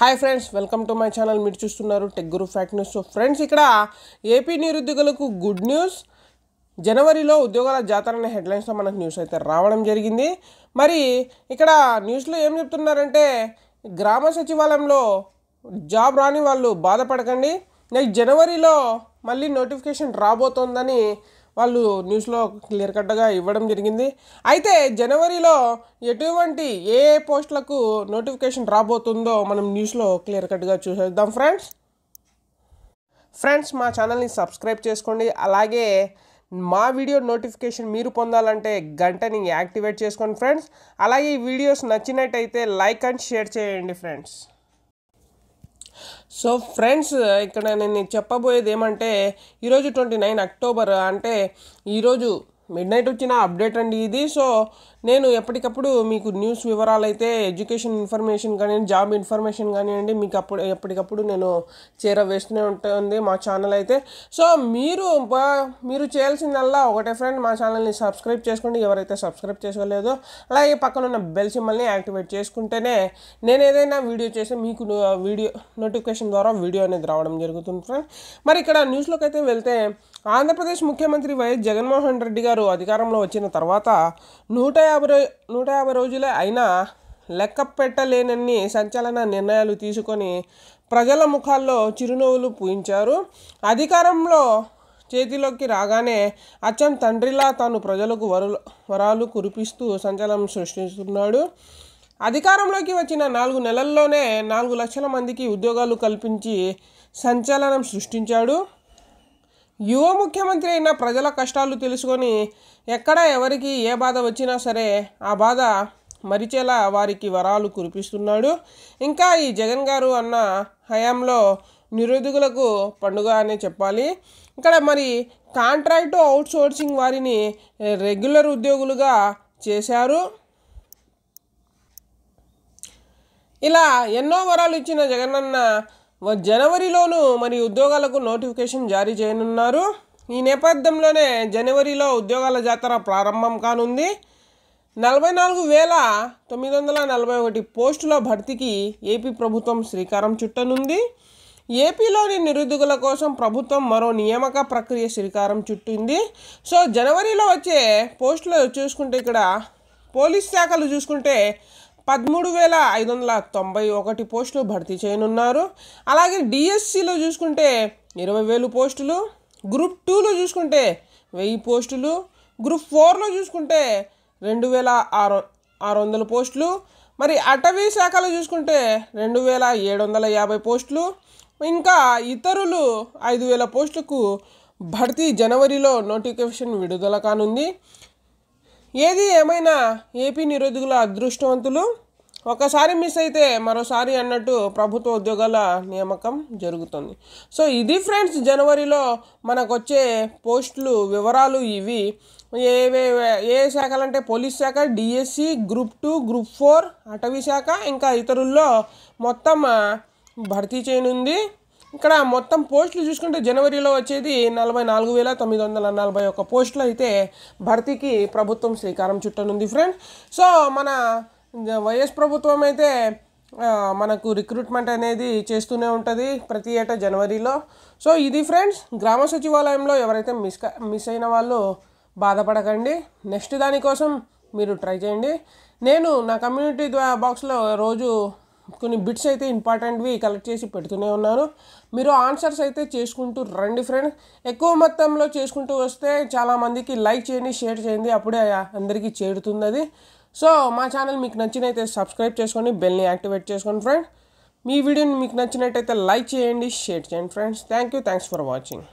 hi friends welcome to my channel మీరు చూస్తున్నారు tech guru fact news friends ఇక్కడ AP నిరుద్యోగులకు గుడ్ న్యూస్ జనవరిలో ఉద్యోగాల జాతర అనే హెడ్లైన్స్తో మనకు న్యూస్ అయితే రావడం జరిగింది మరి ఇక్కడ న్యూస్లో ఏం చెప్తున్నారంటే గ్రామ సచివాలయంలో జాబ్ రాని వాళ్ళు బాధపడకండి నెక్స్ట్ జనవరిలో మళ్ళీ నోటిఫికేషన్ రాబోతోందని వాళ్ళు న్యూస్లో క్లియర్ కట్గా ఇవ్వడం జరిగింది అయితే జనవరిలో ఎటువంటి ఏ పోస్టులకు నోటిఫికేషన్ రాబోతుందో మనం న్యూస్లో క్లియర్ కట్గా చూసేద్దాం ఫ్రెండ్స్ ఫ్రెండ్స్ మా ఛానల్ని సబ్స్క్రైబ్ చేసుకోండి అలాగే మా వీడియో నోటిఫికేషన్ మీరు పొందాలంటే గంటని యాక్టివేట్ చేసుకోండి ఫ్రెండ్స్ అలాగే ఈ వీడియోస్ నచ్చినట్టయితే లైక్ అండ్ షేర్ చేయండి ఫ్రెండ్స్ సో ఫ్రెండ్స్ ఇక్కడ నేను చెప్పబోయేది ఏమంటే ఈరోజు ట్వంటీ నైన్ అక్టోబర్ అంటే ఈరోజు మిడ్ నైట్ వచ్చిన అప్డేట్ అండి ఇది సో నేను ఎప్పటికప్పుడు మీకు న్యూస్ వివరాలు అయితే ఎడ్యుకేషన్ ఇన్ఫర్మేషన్ కానివ్వండి జాబ్ ఇన్ఫర్మేషన్ కానివ్వండి మీకు అప్పుడు ఎప్పటికప్పుడు నేను చేరవేస్తూనే ఉంటుంది మా ఛానల్ అయితే సో మీరు మీరు చేయాల్సిందల్లా ఒకటే ఫ్రెండ్ మా ఛానల్ని సబ్స్క్రైబ్ చేసుకోండి ఎవరైతే సబ్స్క్రైబ్ చేసుకోలేదో అలాగే పక్కన ఉన్న బెల్ సింబల్ని యాక్టివేట్ చేసుకుంటేనే నేను ఏదైనా వీడియో చేస్తే మీకు వీడియో నోటిఫికేషన్ ద్వారా వీడియో అనేది రావడం జరుగుతుంది ఫ్రెండ్ మరి ఇక్కడ న్యూస్లోకి అయితే వెళ్తే ఆంధ్రప్రదేశ్ ముఖ్యమంత్రి వైఎస్ జగన్మోహన్ రెడ్డి గారు గారు అధికారంలో వచ్చిన తర్వాత నూట యాభై నూట యాభై రోజులే అయినా లెక్క పెట్టలేనన్ని సంచలన నిర్ణయాలు తీసుకొని ప్రజల ముఖాల్లో చిరునవ్వులు పూయించారు అధికారంలో చేతిలోకి రాగానే అచ్చం తండ్రిలా తాను ప్రజలకు వరలు వరాలు కురిపిస్తూ సంచలనం సృష్టిస్తున్నాడు అధికారంలోకి వచ్చిన నాలుగు నెలల్లోనే నాలుగు లక్షల మందికి ఉద్యోగాలు కల్పించి సంచలనం సృష్టించాడు యువ ముఖ్యమంత్రి అయిన ప్రజల కష్టాలు తెలుసుకొని ఎక్కడ ఎవరికి ఏ బాధ వచ్చినా సరే ఆ బాధ మరిచేలా వారికి వరాలు కురిపిస్తున్నాడు ఇంకా ఈ జగన్ గారు అన్న హయాంలో నిరుద్యోగులకు పండుగ అనే చెప్పాలి ఇక్కడ మరి కాంట్రాక్టు అవుట్సోర్సింగ్ వారిని రెగ్యులర్ ఉద్యోగులుగా చేశారు ఇలా ఎన్నో వరాలు ఇచ్చిన అన్న జనవరిలోనూ మరి ఉద్యోగాలకు నోటిఫికేషన్ జారీ చేయనున్నారు ఈ నేపథ్యంలోనే జనవరిలో ఉద్యోగాల జాతర ప్రారంభం కానుంది నలభై నాలుగు వేల తొమ్మిది వందల నలభై ఒకటి పోస్టుల భర్తీకి ఏపీ ప్రభుత్వం శ్రీకారం చుట్టనుంది ఏపీలోని నిరుద్యోగుల కోసం ప్రభుత్వం మరో నియామక ప్రక్రియ శ్రీకారం చుట్టింది సో జనవరిలో వచ్చే పోస్టులు చూసుకుంటే ఇక్కడ పోలీస్ శాఖలు చూసుకుంటే పదమూడు వేల ఐదు వందల తొంభై ఒకటి పోస్టులు భర్తీ చేయనున్నారు అలాగే డిఎస్సిలో చూసుకుంటే ఇరవై వేలు పోస్టులు గ్రూప్ టూలో చూసుకుంటే వెయ్యి పోస్టులు గ్రూప్ ఫోర్లో చూసుకుంటే రెండు వేల ఆరు ఆరు వందల పోస్టులు మరి అటవీ శాఖలో చూసుకుంటే రెండు వేల ఏడు వందల యాభై పోస్టులు ఇంకా ఇతరులు ఐదు వేల పోస్టులకు భర్తీ జనవరిలో నోటిఫికేషన్ విడుదల కానుంది ఏది ఏమైనా ఏపీ నిరుద్యోగుల అదృష్టవంతులు ఒకసారి మిస్ అయితే మరోసారి అన్నట్టు ప్రభుత్వ ఉద్యోగాల నియామకం జరుగుతుంది సో ఇది ఫ్రెండ్స్ జనవరిలో మనకు వచ్చే పోస్టులు వివరాలు ఇవి ఏవే ఏ శాఖలు అంటే పోలీస్ శాఖ DSC group two group four అటవీ శాఖ ఇంకా ఇతరుల్లో మొత్తం భర్తీ చేయనుంది ఇక్కడ మొత్తం పోస్టులు చూసుకుంటే జనవరిలో వచ్చేది నలభై నాలుగు వేల తొమ్మిది వందల నలభై ఒక్క పోస్టులు అయితే భర్తీకి ప్రభుత్వం శ్రీకారం చుట్టనుంది ఫ్రెండ్ సో మన వైఎస్ ప్రభుత్వం అయితే మనకు రిక్రూట్మెంట్ అనేది చేస్తూనే ఉంటుంది ప్రతి ఏటా జనవరిలో సో ఇది ఫ్రెండ్స్ గ్రామ సచివాలయంలో ఎవరైతే మిస్ మిస్ అయిన వాళ్ళు బాధపడకండి నెక్స్ట్ దానికోసం మీరు ట్రై చేయండి నేను నా కమ్యూనిటీ బాక్స్లో రోజు కొన్ని బిట్స్ అయితే ఇంపార్టెంట్వి కలెక్ట్ చేసి పెడుతూనే ఉన్నాను మీరు ఆన్సర్స్ అయితే చేసుకుంటూ రండి ఫ్రెండ్స్ ఎక్కువ మొత్తంలో చేసుకుంటూ వస్తే చాలామందికి లైక్ చేయండి షేర్ చేయండి అప్పుడే అందరికీ చేరుతుంది అది సో మా ఛానల్ మీకు నచ్చినైతే సబ్స్క్రైబ్ చేసుకోండి బెల్ని యాక్టివేట్ చేసుకోండి ఫ్రెండ్స్ మీ వీడియోని మీకు నచ్చినట్టయితే లైక్ చేయండి షేర్ చేయండి friends thank you thanks for watching